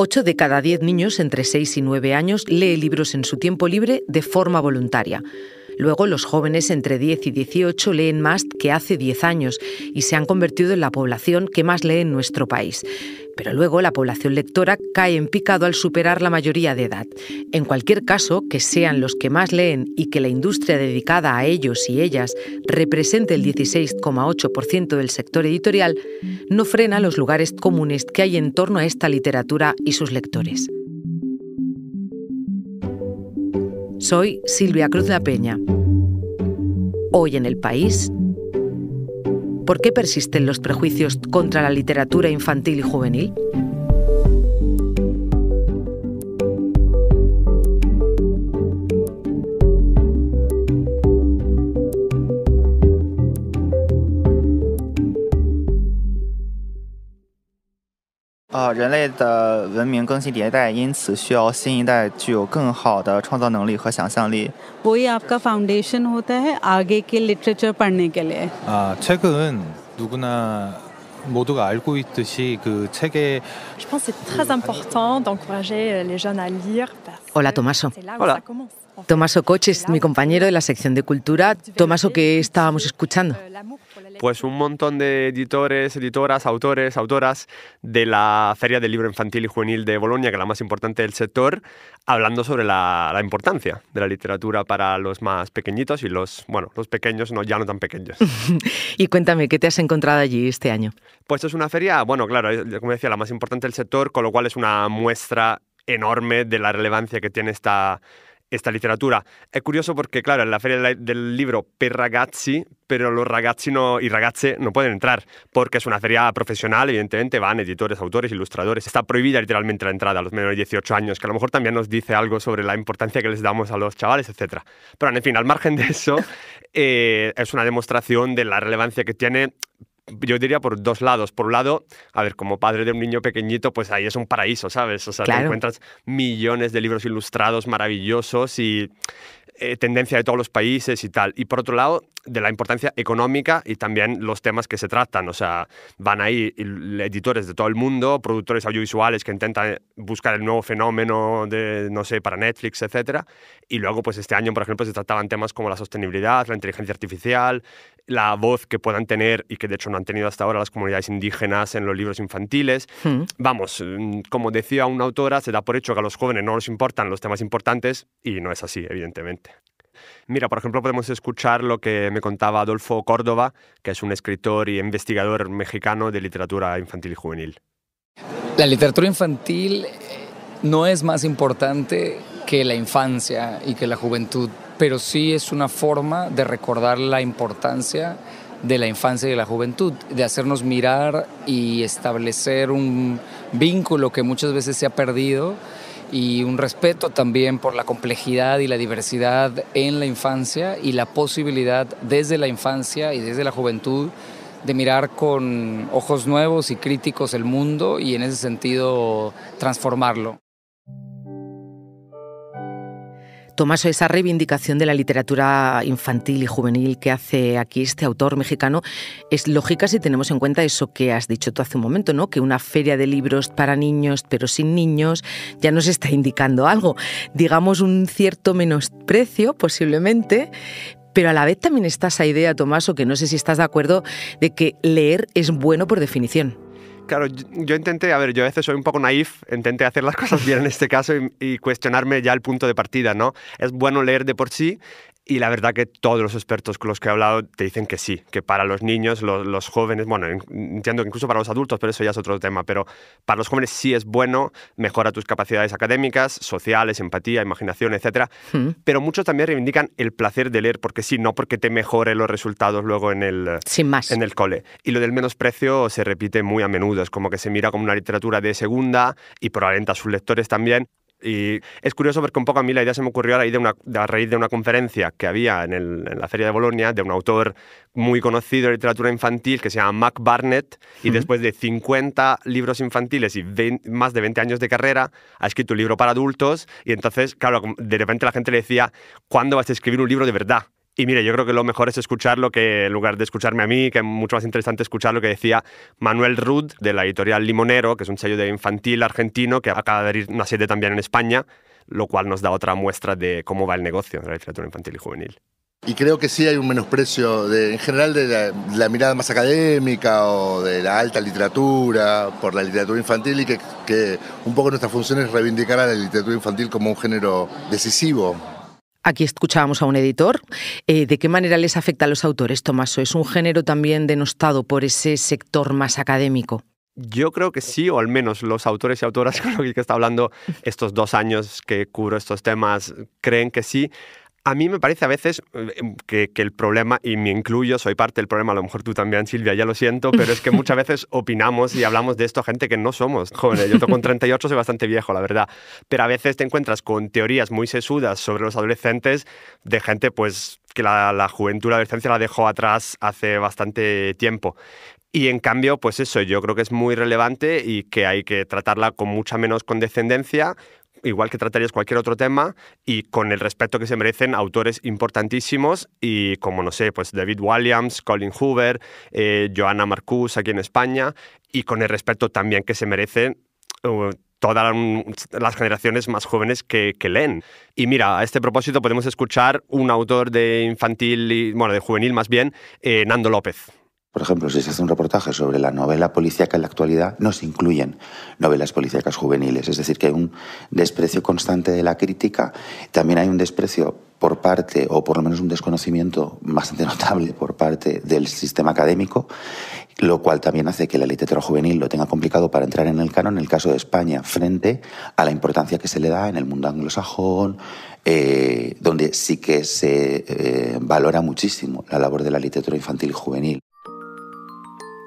8 de cada 10 niños entre 6 y 9 años lee libros en su tiempo libre de forma voluntaria. Luego, los jóvenes entre 10 y 18 leen más que hace 10 años y se han convertido en la población que más lee en nuestro país pero luego la población lectora cae en picado al superar la mayoría de edad. En cualquier caso, que sean los que más leen y que la industria dedicada a ellos y ellas represente el 16,8% del sector editorial, no frena los lugares comunes que hay en torno a esta literatura y sus lectores. Soy Silvia Cruz La Peña. Hoy en el país por qué persisten los prejuicios contra la literatura infantil y juvenil? 人类的文明更新迭代，因此需要新一代具有更好的创造能力和想象力。वही आपका फाउंडेशन होता है आगे के लिटरेचर पढ़ने के लिए। 아최근누구나모두가알고있듯이그책의 Je pense c'est très important d'encourager les jeunes à lire p a r u e e s l a c n c e Olá Tomáso. Olá. Tomaso Coches, es mi compañero de la sección de cultura. Tomaso, ¿qué estábamos escuchando? Pues un montón de editores, editoras, autores, autoras de la Feria del Libro Infantil y Juvenil de Bolonia, que es la más importante del sector, hablando sobre la, importancia de la literatura para los más pequeñitos y los, bueno, los pequeños no, ya no tan pequeños. y cuéntame, ¿qué te has encontrado allí este año? Pues es una feria, bueno, claro, como decía, la más importante del sector, con lo cual es una muestra enorme de la relevancia que tiene esta esta literatura. Es curioso porque, claro, en la feria del libro per ragazzi, pero los ragazzi no, y ragazze no pueden entrar, porque es una feria profesional, evidentemente van editores, autores, ilustradores. Está prohibida literalmente la entrada a los menores de 18 años, que a lo mejor también nos dice algo sobre la importancia que les damos a los chavales, etc. Pero, en fin, al margen de eso, eh, es una demostración de la relevancia que tiene yo diría por dos lados. Por un lado, a ver, como padre de un niño pequeñito, pues ahí es un paraíso, ¿sabes? O sea, te encuentras millones de libros ilustrados maravillosos y eh, tendencia de todos los países y tal. Y por otro lado, de la importancia económica y también los temas que se tratan. O sea, van ahí editores de todo el mundo, productores audiovisuales que intentan eh, buscar el nuevo fenómeno de, no sé, para Netflix, etc. Y luego, pues este año, por ejemplo, se trataban temas como la sostenibilidad, la inteligencia artificial, la voz que puedan tener y que de hecho no han tenido hasta ahora las comunidades indígenas en los libros infantiles. Hmm. Vamos, mm, como decía una autora, se da por hecho que a los jóvenes no les importan los temas importantes y no es así, evidentemente. Mira, por ejemplo, podemos escuchar lo que me contaba Adolfo Córdoba, que es un escritor y investigador mexicano de literatura infantil y juvenil. La literatura infantil eh, no es más importante que la infancia y que la juventud pero sí es una forma de recordar la importancia de la infancia y de la juventud, de hacernos mirar y establecer un vínculo que muchas veces se ha perdido y un respeto también por la complejidad y la diversidad en la infancia y la posibilidad desde la infancia y desde la juventud de mirar con ojos nuevos y críticos el mundo y en ese sentido transformarlo. Tomás, esa reivindicación de la literatura infantil y juvenil que hace aquí este autor mexicano es lógica si tenemos en cuenta eso que has dicho tú hace un momento, ¿no? Que una feria de libros para niños, pero sin niños, ya nos está indicando algo. Digamos un cierto menosprecio, posiblemente, pero a la vez también está esa idea, Tomás, o que no sé si estás de acuerdo, de que leer es bueno por definición. Claro, yo, intenté, a ver, yo a veces soy un poco naif, intenté hacer las cosas bien en este caso y, y cuestionarme ya el punto de partida, ¿no? Es bueno leer de por sí, y la verdad que todos los expertos con los que he hablado te dicen que sí, que para los niños, los, jóvenes, bueno, entiendo que incluso para los adultos, pero eso ya es otro tema, pero para los jóvenes sí es bueno, mejora tus capacidades académicas, sociales, empatía, imaginación, etc. Hmm. Pero muchos también reivindican el placer de leer, porque sí, no porque te mejore los resultados luego en el, Sin En el cole. Y lo del menosprecio se repite muy a menudo, es como que se mira como una literatura de segunda y probablemente a sus lectores también y es curioso porque un poco a mí la idea se me ocurrió a, raíz de una, raíz de una conferencia que había en, la Feria de Bolonia de un autor muy conocido de literatura infantil que se llama Mac Barnett y después de 50 libros infantiles y más de 20 años de carrera ha escrito un libro para adultos y entonces, claro, de repente la gente le decía, ¿cuándo vas a escribir un libro de verdad? Y mire, yo creo que lo mejor es escuchar lo que, en lugar de escucharme a mí, que es mucho más interesante escuchar lo que decía Manuel Rud de la editorial Limonero, que es un sello de infantil argentino que acaba de abrir una sede también en España, lo cual nos da otra muestra de cómo va el negocio de la literatura infantil y juvenil. Y creo que sí hay un menosprecio en general de la, mirada más académica o de la alta literatura por la literatura infantil y que, que un poco nuestra función es reivindicar a la literatura infantil como un género decisivo Aquí escuchábamos a un editor. Eh, ¿De qué manera les afecta a los autores, Tomaso? ¿Es un género también denostado por ese sector más académico? Yo creo que sí, o al menos los autores y autoras con los que está hablando estos dos años que cubro estos temas creen que sí. A mí me parece a veces eh, que, el problema, y me incluyo, soy parte del problema, a lo mejor tú también, Silvia, ya lo siento, pero es que muchas veces opinamos y hablamos de esto gente que no somos jóvenes. Yo con 38 soy bastante viejo, la verdad. Pero a veces te encuentras con teorías muy sesudas sobre los adolescentes de gente pues que la, la juventud, la adolescencia la dejó atrás hace bastante tiempo. Y en cambio, pues eso, yo creo que es muy relevante y que hay que tratarla con mucha menos condescendencia igual que tratarías cualquier otro tema y con el respeto que se merecen autores importantísimos y como no sé, pues David Williams, Colin Hoover, eh, Joana Marcus aquí en España y con el respeto también que se merecen eh, todas las generaciones más jóvenes que, leen. Y mira, a este propósito podemos escuchar un autor de infantil, y, bueno, de juvenil más bien, eh, Nando López. Por ejemplo, si se hace un reportaje sobre la novela policíaca en la actualidad, no se incluyen novelas policíacas juveniles. Es decir, que hay un desprecio constante de la crítica, también hay un desprecio por parte, o por lo menos un desconocimiento bastante notable por parte del sistema académico, lo cual también hace que la literatura juvenil lo tenga complicado para entrar en el canon, en el caso de España, frente a la importancia que se le da en el mundo anglosajón, eh, donde sí que se eh, valora muchísimo la labor de la literatura infantil y juvenil.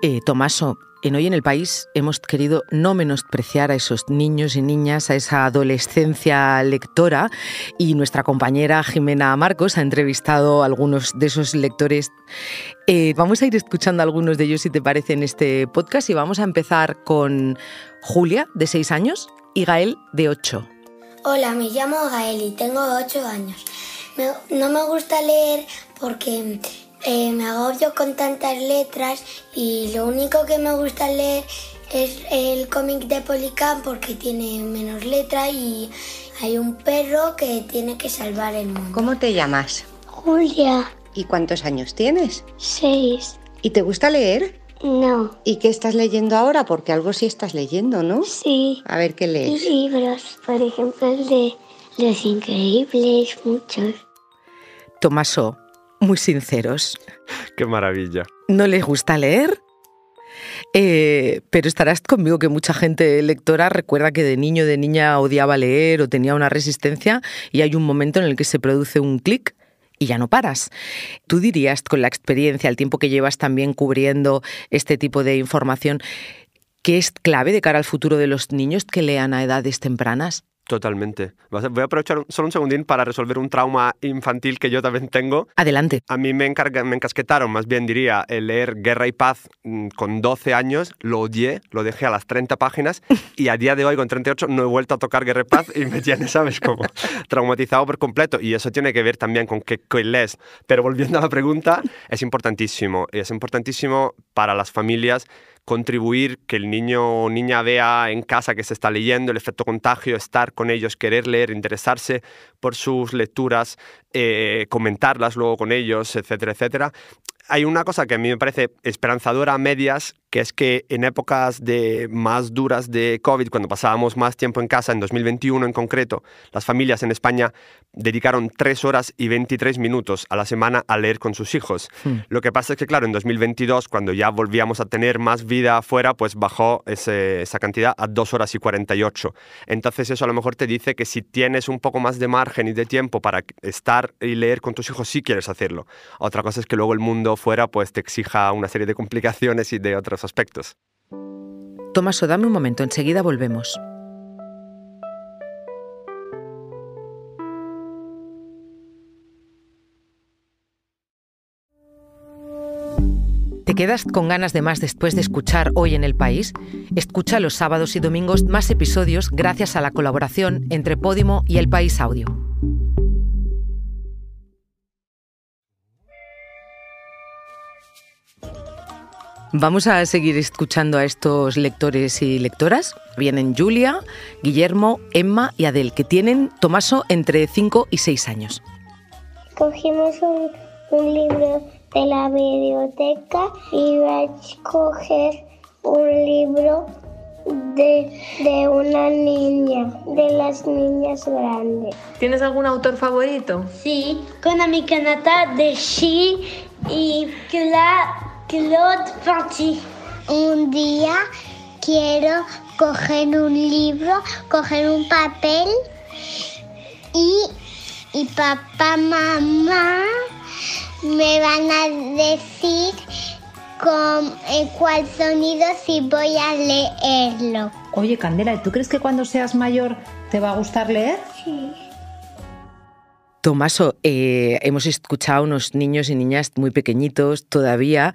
Eh, Tomaso, en Hoy en el País hemos querido no menospreciar a esos niños y niñas, a esa adolescencia lectora y nuestra compañera Jimena Marcos ha entrevistado a algunos de esos lectores. Eh, vamos a ir escuchando a algunos de ellos, si te parece, en este podcast y vamos a empezar con Julia, de 6 años, y Gael, de 8. Hola, me llamo Gael y tengo ocho años. no me gusta leer porque eh, me agobio con tantas letras y lo único que me gusta leer es el cómic de Policán porque tiene menos letra y hay un perro que tiene que salvar el mundo. ¿Cómo te llamas? Julia. ¿Y cuántos años tienes? Seis. ¿Y te gusta leer? No. ¿Y qué estás leyendo ahora? Porque algo sí estás leyendo, ¿no? Sí. A ver qué lees. Libros, por ejemplo, de Los Increíbles, muchos. Tomaso muy sinceros. Qué maravilla. No les gusta leer, eh, pero estarás conmigo que mucha gente lectora recuerda que de niño, o de niña odiaba leer o tenía una resistencia y hay un momento en el que se produce un clic y ya no paras. Tú dirías, con la experiencia, el tiempo que llevas también cubriendo este tipo de información, que es clave de cara al futuro de los niños que lean a edades tempranas? Totalmente. Voy a aprovechar solo un segundín para resolver un trauma infantil que yo también tengo. Adelante. A mí me, me encasquetaron, más bien diría, el leer Guerra y Paz mm, con 12 años, lo odié, lo dejé a las 30 páginas y a día de hoy con 38 no he vuelto a tocar Guerra y Paz y me tiene, ¿sabes cómo? Traumatizado por completo y eso tiene que ver también con qué lees. Pero volviendo a la pregunta, es importantísimo, y es importantísimo para las familias contribuir, que el niño o niña vea en casa que se está leyendo, el efecto contagio, estar con ellos, querer leer, interesarse por sus lecturas, eh, comentarlas luego con ellos, etcétera, etcétera. Hay una cosa que a mí me parece esperanzadora a medias, que es que en épocas de más duras de COVID, cuando pasábamos más tiempo en casa, en 2021 en concreto, las familias en España dedicaron 3 horas y 23 minutos a la semana a leer con sus hijos. Hmm. Lo que pasa es que, claro, en 2022, cuando ya volvíamos a tener más vida afuera, pues bajó esa cantidad a 2 horas y 48. Entonces eso a lo mejor te dice que si tienes un poco más de margen y de tiempo para estar y leer con tus hijos, sí quieres hacerlo. Otra cosa es que luego el mundo fuera pues te exija una serie de complicaciones y de otras aspectos. Tomaso, dame un momento, enseguida volvemos. ¿Te quedas con ganas de más después de escuchar Hoy en el País? Escucha los sábados y domingos más episodios gracias a la colaboración entre Podimo y El País Audio. Vamos a seguir escuchando a estos lectores y lectoras. Vienen Julia, Guillermo, Emma y Adel, que tienen Tomaso entre 5 y 6 años. Cogimos un, libro de la biblioteca y voy a coger un libro de, una niña, de las niñas grandes. ¿Tienes algún autor favorito? Sí, con Nata de She y la... Claude Un día quiero coger un libro, coger un papel y, y papá, mamá me van a decir con cuál sonido si voy a leerlo. Oye, Candela, ¿tú crees que cuando seas mayor te va a gustar leer? Sí. Tomaso, eh, hemos escuchado a unos niños y niñas muy pequeñitos todavía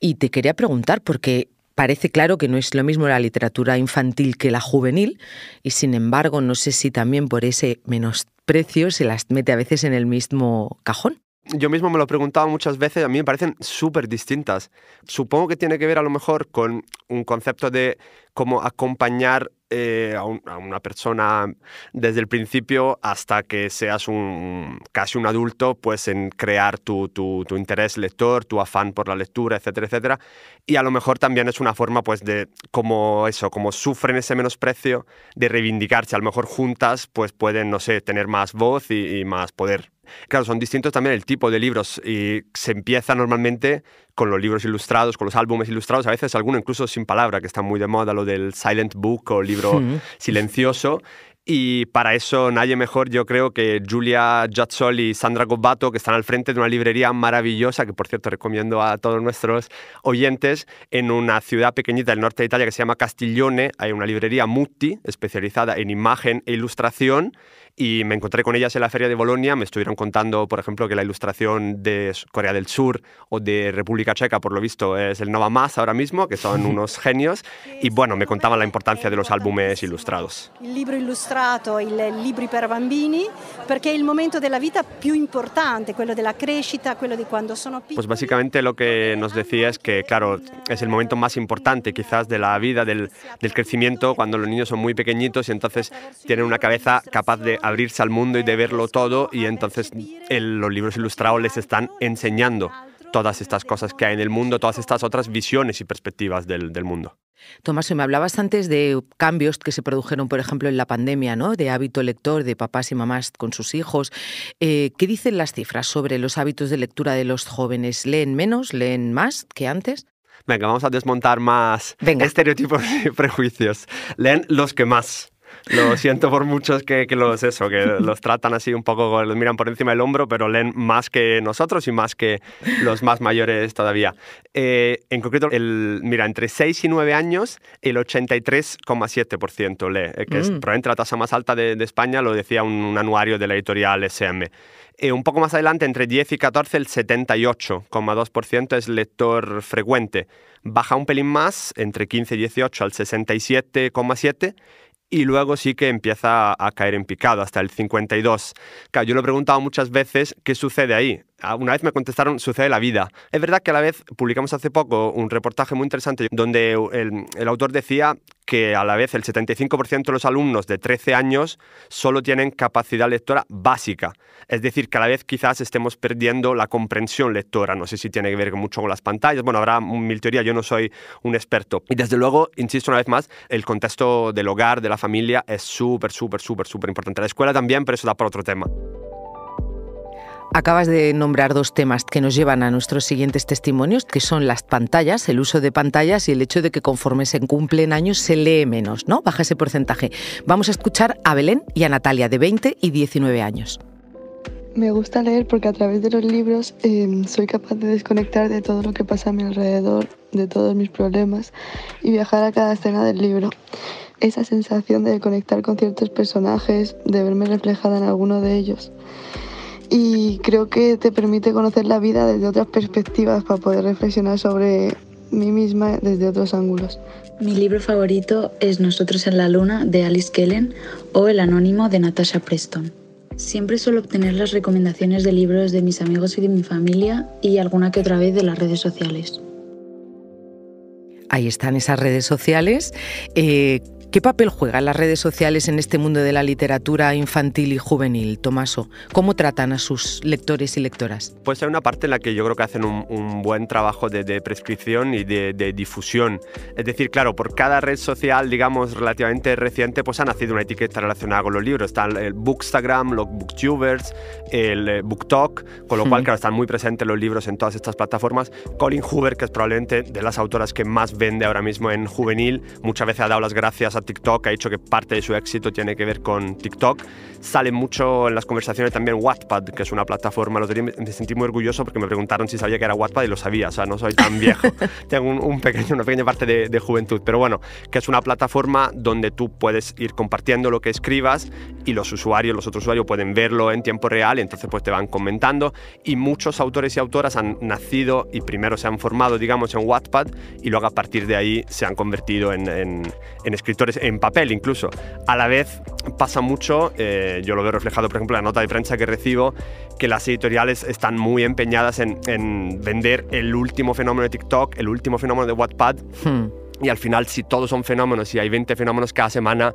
y te quería preguntar, porque parece claro que no es lo mismo la literatura infantil que la juvenil y sin embargo no sé si también por ese menosprecio se las mete a veces en el mismo cajón. Yo mismo me lo he preguntado muchas veces, a mí me parecen súper distintas. Supongo que tiene que ver a lo mejor con un concepto de cómo acompañar eh, a, una persona desde el principio hasta que seas un, casi un adulto, pues en crear tu, interés lector, tu afán por la lectura, etcétera, etcétera. Y a lo mejor también es una forma, pues, de como eso, como sufren ese menosprecio, de reivindicarse. A lo mejor juntas, pues pueden, no sé, tener más voz y más poder. Claro, son distintos también el tipo de libros y se empieza normalmente con los libros ilustrados, con los álbumes ilustrados, a veces alguno incluso sin palabra, que está muy de moda lo del silent book o libro silencioso. Y para eso nadie mejor, yo creo, que Julia Jazzol y Sandra Gobbato, que están al frente de una librería maravillosa, que por cierto recomiendo a todos nuestros oyentes, en una ciudad pequeñita del norte de Italia que se llama Castiglione. Hay una librería Mutti especializada en imagen e ilustración y me encontré con ellas en la feria de Bolonia, me estuvieron contando, por ejemplo, que la ilustración de Corea del Sur o de República Checa, por lo visto, es el Nova Más ahora mismo, que son unos genios, y bueno, me contaban la importancia de los álbumes ilustrados. El libro ilustrado el libro para bambini, porque el momento de la vida más importante, quello la crescita, quello de cuando son piccoli. Pues básicamente lo que nos decía es que, claro, es el momento más importante quizás de la vida, del, del crecimiento, cuando los niños son muy pequeñitos y entonces tienen una cabeza capaz de abrirse al mundo y de verlo todo y entonces los libros ilustrados les están enseñando todas estas cosas que hay en el mundo, todas estas otras visiones y perspectivas del, mundo. Tomás, me hablabas antes de cambios que se produjeron, por ejemplo, en la pandemia, ¿no? De hábito lector de papás y mamás con sus hijos. Eh, ¿Qué dicen las cifras sobre los hábitos de lectura de los jóvenes? ¿Leen menos? ¿Leen más que antes? Venga, vamos a desmontar más estereotipos y prejuicios. Leen los que más. Lo siento por muchos que, que, los eso, que los tratan así un poco, los miran por encima del hombro, pero leen más que nosotros y más que los más mayores todavía. Eh, en concreto, el, mira, entre 6 y 9 años, el 83,7% lee, eh, que es mm. probablemente la tasa más alta de, España, lo decía un, anuario de la editorial SM. Eh, un poco más adelante, entre 10 y 14, el 78,2% es lector frecuente. Baja un pelín más, entre 15 y 18 al 67,7%, y luego sí que empieza a, caer en picado hasta el 52. Claro, yo lo he preguntado muchas veces, ¿qué sucede ahí? Ah, una vez me contestaron, sucede la vida. Es verdad que a la vez publicamos hace poco un reportaje muy interesante donde el, autor decía que a la vez el 75% de los alumnos de 13 años solo tienen capacidad lectora básica. Es decir, que a la vez quizás estemos perdiendo la comprensión lectora. No sé si tiene que ver mucho con las pantallas. Bueno, habrá mil teorías, yo no soy un experto. Y desde luego, insisto una vez más, el contexto del hogar, de la familia, es súper, súper, súper, súper importante. La escuela también, pero eso da para otro tema. Acabas de nombrar dos temas que nos llevan a nuestros siguientes testimonios, que son las pantallas, el uso de pantallas y el hecho de que conforme se cumplen años se lee menos, ¿no? Baja ese porcentaje. Vamos a escuchar a Belén y a Natalia, de 20 y 19 años. Me gusta leer porque a través de los libros em, soy capaz de desconectar de todo lo que pasa a mi alrededor, de todos mis problemas y viajar a cada escena del libro esa sensación de conectar con ciertos personajes, de verme reflejada en alguno de ellos y creo que te permite conocer la vida desde otras perspectivas para poder reflexionar sobre mí misma desde otros ángulos. Mi libro favorito es Nosotros en la Luna de Alice Kellen o El Anónimo de Natasha Preston. Siempre suelo obtener las recomendaciones de libros de mis amigos y de mi familia y alguna que otra vez de las redes sociales. Ahí están esas redes sociales. Eh, ¿Qué papel juegan las redes sociales en este mundo de la literatura infantil y juvenil, Tomaso? ¿Cómo tratan a sus lectores y lectoras? Pues hay una parte en la que yo creo que hacen un, buen trabajo de, prescripción y de, difusión. Es decir, claro, por cada red social, digamos, relativamente reciente, pues ha nacido una etiqueta relacionada con los libros. Están el Bookstagram, los Booktubers, el eh, Booktalk, con lo cual, claro, están muy presentes los libros en todas estas plataformas. Colin Hoover, que es probablemente de las autoras que más vende ahora mismo en juvenil, muchas veces ha dado las gracias a TikTok ha dicho que parte de su éxito tiene que ver con TikTok. Sale mucho en las conversaciones también Wattpad, que es una plataforma. Lo me sentí muy orgulloso porque me preguntaron si sabía que era Wattpad y lo sabía, o sea, no soy tan viejo. Tengo un, pequeño, una pequeña parte de, juventud, pero bueno, que es una plataforma donde tú puedes ir compartiendo lo que escribas y los usuarios, los otros usuarios pueden verlo en tiempo real y entonces pues te van comentando y muchos autores y autoras han nacido y primero se han formado digamos en Wattpad y luego a partir de ahí se han convertido en, en, en escritores en papel incluso. A la vez pasa mucho, eh, yo lo veo reflejado por ejemplo en la nota de prensa que recibo, que las editoriales están muy empeñadas en, vender el último fenómeno de TikTok, el último fenómeno de Wattpad. Hmm. Y al final, si todos son fenómenos y si hay 20 fenómenos cada semana,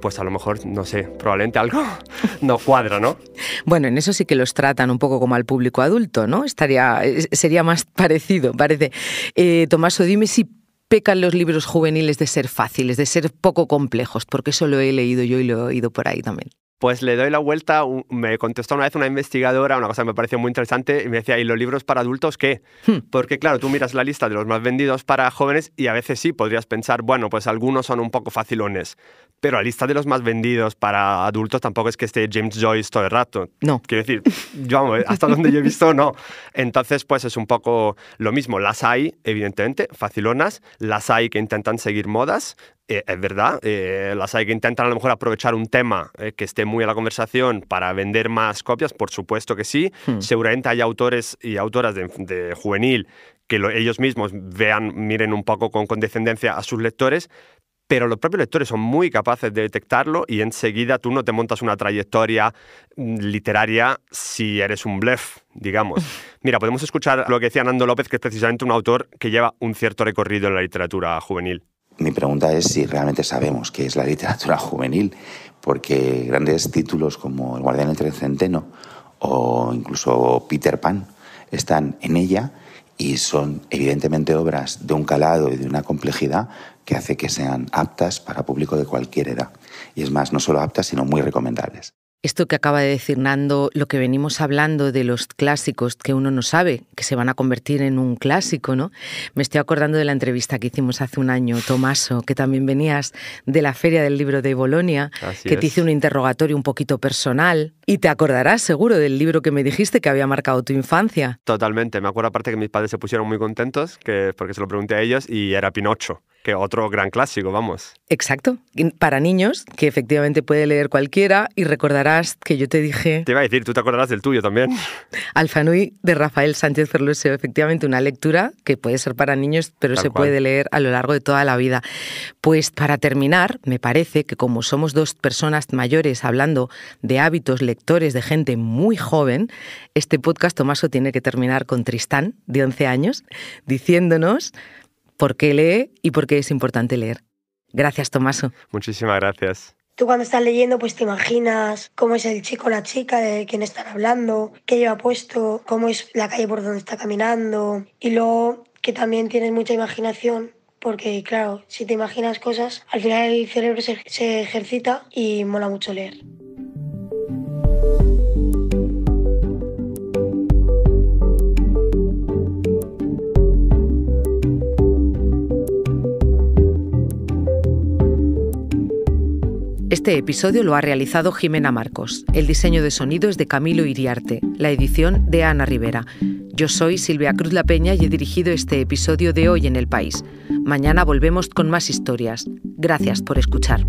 pues a lo mejor, no sé, probablemente algo no cuadra, ¿no? Bueno, en eso sí que los tratan un poco como al público adulto, ¿no? Estaría, sería más parecido, parece. Eh, Tomás, dime si pecan los libros juveniles de ser fáciles, de ser poco complejos, porque eso lo he leído yo y lo he oído por ahí también pues le doy la vuelta, me contestó una vez una investigadora, una cosa que me pareció muy interesante, y me decía, ¿y los libros para adultos qué? Hmm. Porque claro, tú miras la lista de los más vendidos para jóvenes y a veces sí, podrías pensar, bueno, pues algunos son un poco facilones, pero la lista de los más vendidos para adultos tampoco es que esté James Joyce todo el rato. No. Quiero decir, yo, hasta donde yo he visto, no. Entonces, pues es un poco lo mismo. Las hay, evidentemente, facilonas, las hay que intentan seguir modas, eh, es verdad, eh, las hay que intentan a lo mejor aprovechar un tema eh, que esté muy a la conversación para vender más copias, por supuesto que sí. Hmm. Seguramente hay autores y autoras de, juvenil que ellos mismos vean, miren un poco con condescendencia a sus lectores, pero los propios lectores son muy capaces de detectarlo y enseguida tú no te montas una trayectoria mm, literaria si eres un blef, digamos. Mira, podemos escuchar lo que decía Nando López, que es precisamente un autor que lleva un cierto recorrido en la literatura juvenil. Mi pregunta es si realmente sabemos qué es la literatura juvenil, porque grandes títulos como El guardián del trecenteno o incluso Peter Pan están en ella y son evidentemente obras de un calado y de una complejidad que hace que sean aptas para público de cualquier edad. Y es más, no solo aptas, sino muy recomendables. Esto que acaba de decir Nando, lo que venimos hablando de los clásicos que uno no sabe que se van a convertir en un clásico, ¿no? Me estoy acordando de la entrevista que hicimos hace un año, Tomaso, que también venías de la Feria del Libro de Bolonia, que te hice un interrogatorio un poquito personal y te acordarás seguro del libro que me dijiste que había marcado tu infancia. Totalmente, me acuerdo aparte que mis padres se pusieron muy contentos que, porque se lo pregunté a ellos y era Pinocho otro gran clásico, vamos. Exacto, para niños, que efectivamente puede leer cualquiera, y recordarás que yo te dije... Te iba a decir, tú te acordarás del tuyo también. Alfanui de Rafael Sánchez Ferloseo, efectivamente una lectura que puede ser para niños, pero se puede leer a lo largo de toda la vida. Pues para terminar, me parece que como somos dos personas mayores hablando de hábitos lectores de gente muy joven, este podcast, Tomaso, tiene que terminar con Tristán, de 11 años, diciéndonos por qué lee y por qué es importante leer. Gracias, Tomaso. Muchísimas gracias. Tú cuando estás leyendo, pues te imaginas cómo es el chico o la chica, de quién están hablando, qué lleva puesto, cómo es la calle por donde está caminando. Y luego que también tienes mucha imaginación, porque claro, si te imaginas cosas, al final el cerebro se ejercita y mola mucho leer. Este episodio lo ha realizado Jimena Marcos. El diseño de sonido es de Camilo Iriarte, la edición de Ana Rivera. Yo soy Silvia Cruz La Peña y he dirigido este episodio de Hoy en el País. Mañana volvemos con más historias. Gracias por escuchar.